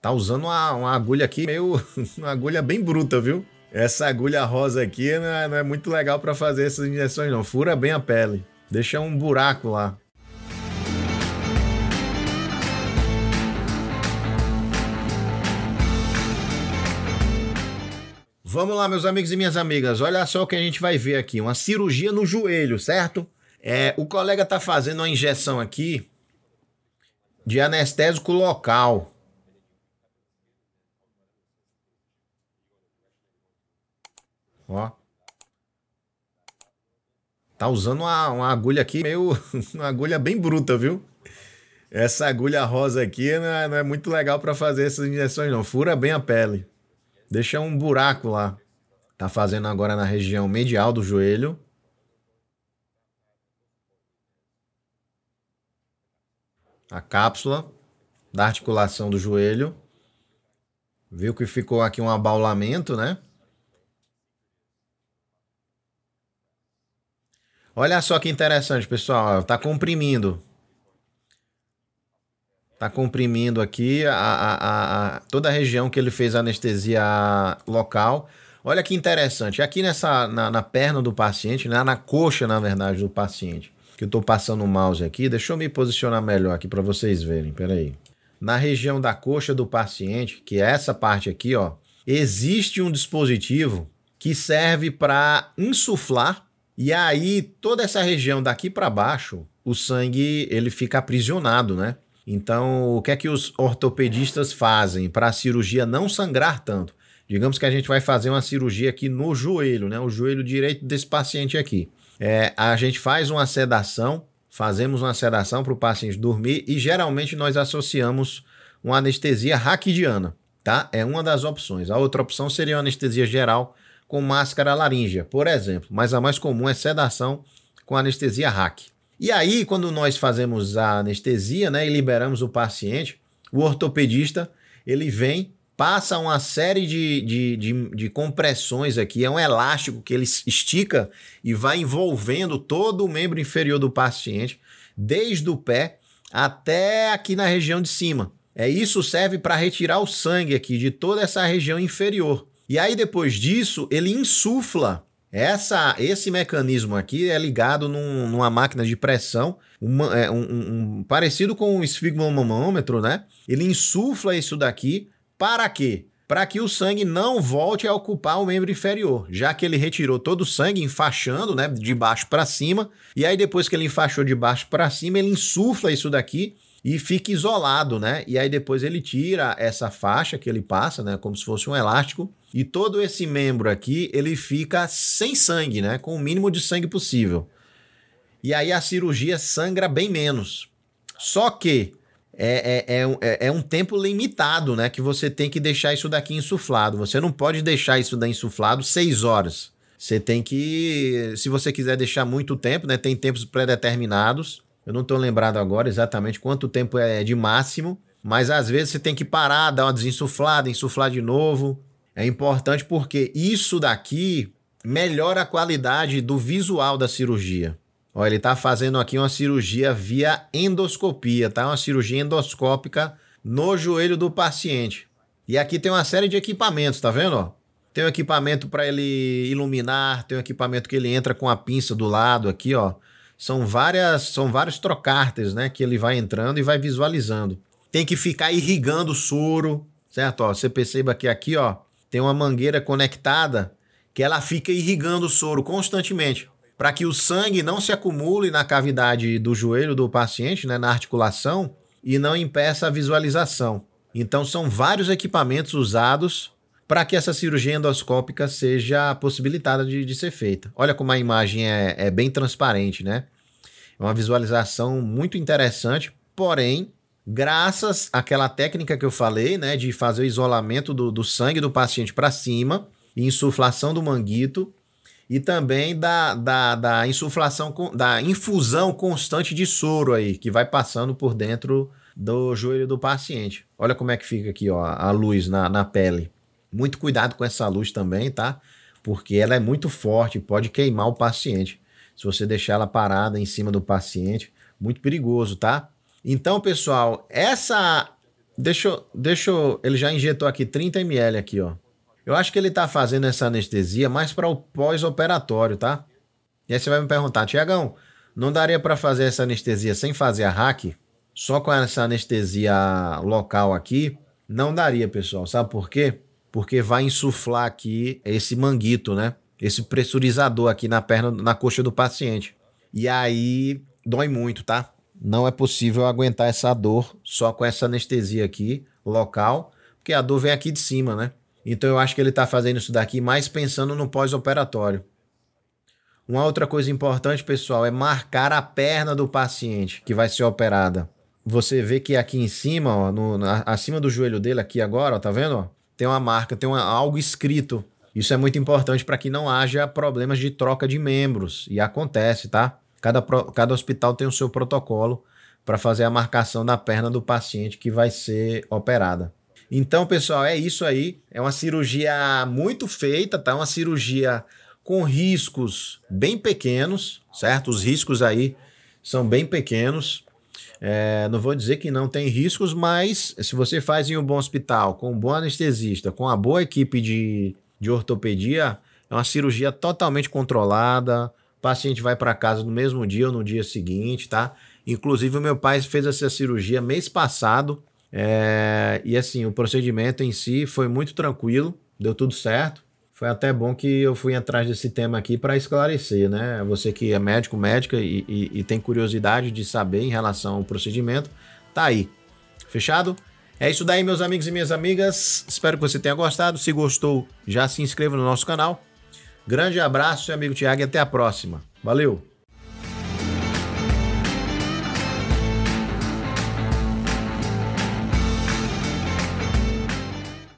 Tá usando uma, uma agulha aqui meio. uma agulha bem bruta, viu? Essa agulha rosa aqui não é, não é muito legal para fazer essas injeções, não. Fura bem a pele. Deixa um buraco lá. Vamos lá, meus amigos e minhas amigas. Olha só o que a gente vai ver aqui: uma cirurgia no joelho, certo? É, o colega tá fazendo uma injeção aqui de anestésico local. Ó. Tá usando uma, uma agulha aqui meio. uma agulha bem bruta, viu? Essa agulha rosa aqui não é, não é muito legal para fazer essas injeções, não. Fura bem a pele. Deixa um buraco lá. Tá fazendo agora na região medial do joelho. a cápsula da articulação do joelho. Viu que ficou aqui um abaulamento, né? Olha só que interessante, pessoal. Está comprimindo. Está comprimindo aqui a, a, a, toda a região que ele fez anestesia local. Olha que interessante. É aqui nessa na, na perna do paciente, na, né? na coxa, na verdade, do paciente. Que eu estou passando o mouse aqui. Deixa eu me posicionar melhor aqui para vocês verem. Peraí. Na região da coxa do paciente, que é essa parte aqui, ó, existe um dispositivo que serve para insuflar e aí, toda essa região daqui para baixo, o sangue ele fica aprisionado, né? Então, o que é que os ortopedistas fazem para a cirurgia não sangrar tanto? Digamos que a gente vai fazer uma cirurgia aqui no joelho, né? O joelho direito desse paciente aqui. É, a gente faz uma sedação, fazemos uma sedação para o paciente dormir e geralmente nós associamos uma anestesia raquidiana, tá? É uma das opções. A outra opção seria uma anestesia geral, com máscara laríngea, por exemplo, mas a mais comum é sedação com anestesia RAC. E aí, quando nós fazemos a anestesia né, e liberamos o paciente, o ortopedista ele vem, passa uma série de, de, de, de compressões aqui, é um elástico que ele estica e vai envolvendo todo o membro inferior do paciente, desde o pé até aqui na região de cima. É isso serve para retirar o sangue aqui de toda essa região inferior. E aí depois disso, ele insufla essa, esse mecanismo aqui é ligado num, numa máquina de pressão, uma, é, um, um, parecido com um esfigmomanômetro né? Ele insufla isso daqui para quê? Para que o sangue não volte a ocupar o membro inferior, já que ele retirou todo o sangue, enfaixando, né, de baixo para cima. E aí depois que ele enfaixou de baixo para cima, ele insufla isso daqui e fica isolado, né? E aí depois ele tira essa faixa que ele passa, né, como se fosse um elástico, e todo esse membro aqui, ele fica sem sangue, né? Com o mínimo de sangue possível. E aí a cirurgia sangra bem menos. Só que é, é, é, é, um tempo limitado, né? Que você tem que deixar isso daqui insuflado. Você não pode deixar isso daí insuflado seis horas. Você tem que, se você quiser deixar muito tempo, né? Tem tempos pré-determinados. Eu não estou lembrado agora exatamente quanto tempo é de máximo, mas às vezes você tem que parar, dar uma desinsuflada, insuflar de novo. É importante porque isso daqui melhora a qualidade do visual da cirurgia. Ó, ele está fazendo aqui uma cirurgia via endoscopia, tá? Uma cirurgia endoscópica no joelho do paciente. E aqui tem uma série de equipamentos, tá vendo? Tem um equipamento para ele iluminar, tem um equipamento que ele entra com a pinça do lado aqui, ó. São várias, são vários trocárteres, né, que ele vai entrando e vai visualizando. Tem que ficar irrigando o soro, certo? Ó, você perceba que aqui, ó, tem uma mangueira conectada que ela fica irrigando o soro constantemente para que o sangue não se acumule na cavidade do joelho do paciente, né, na articulação, e não impeça a visualização. Então, são vários equipamentos usados para que essa cirurgia endoscópica seja possibilitada de, de ser feita. Olha como a imagem é, é bem transparente, né? É uma visualização muito interessante, porém, graças àquela técnica que eu falei, né, de fazer o isolamento do, do sangue do paciente para cima, insuflação do manguito e também da, da, da insuflação, da infusão constante de soro aí, que vai passando por dentro do joelho do paciente. Olha como é que fica aqui, ó, a luz na, na pele. Muito cuidado com essa luz também, tá? Porque ela é muito forte, pode queimar o paciente. Se você deixar ela parada em cima do paciente, muito perigoso, tá? Então, pessoal, essa. Deixa eu. Deixa eu... Ele já injetou aqui 30 ml aqui, ó. Eu acho que ele tá fazendo essa anestesia mais para o pós-operatório, tá? E aí você vai me perguntar, Tiagão, não daria para fazer essa anestesia sem fazer a hack? Só com essa anestesia local aqui? Não daria, pessoal. Sabe por quê? Porque vai insuflar aqui esse manguito, né? Esse pressurizador aqui na perna, na coxa do paciente. E aí dói muito, tá? não é possível aguentar essa dor só com essa anestesia aqui, local, porque a dor vem aqui de cima, né? Então eu acho que ele está fazendo isso daqui mais pensando no pós-operatório. Uma outra coisa importante, pessoal, é marcar a perna do paciente que vai ser operada. Você vê que aqui em cima, ó, no, na, acima do joelho dele, aqui agora, ó, tá vendo? Ó, tem uma marca, tem uma, algo escrito. Isso é muito importante para que não haja problemas de troca de membros. E acontece, tá? Cada, cada hospital tem o seu protocolo para fazer a marcação da perna do paciente que vai ser operada. Então, pessoal, é isso aí. É uma cirurgia muito feita, tá? Uma cirurgia com riscos bem pequenos, certo? Os riscos aí são bem pequenos. É, não vou dizer que não tem riscos, mas se você faz em um bom hospital, com um bom anestesista, com uma boa equipe de, de ortopedia, é uma cirurgia totalmente controlada, o paciente vai para casa no mesmo dia ou no dia seguinte, tá? Inclusive, o meu pai fez essa cirurgia mês passado. É, e assim, o procedimento em si foi muito tranquilo, deu tudo certo. Foi até bom que eu fui atrás desse tema aqui para esclarecer, né? Você que é médico, médica e, e, e, tem curiosidade de saber em relação ao procedimento, tá aí. Fechado? É isso daí, meus amigos e minhas amigas. Espero que você tenha gostado. Se gostou, já se inscreva no nosso canal Grande abraço, amigo Tiago, e até a próxima. Valeu!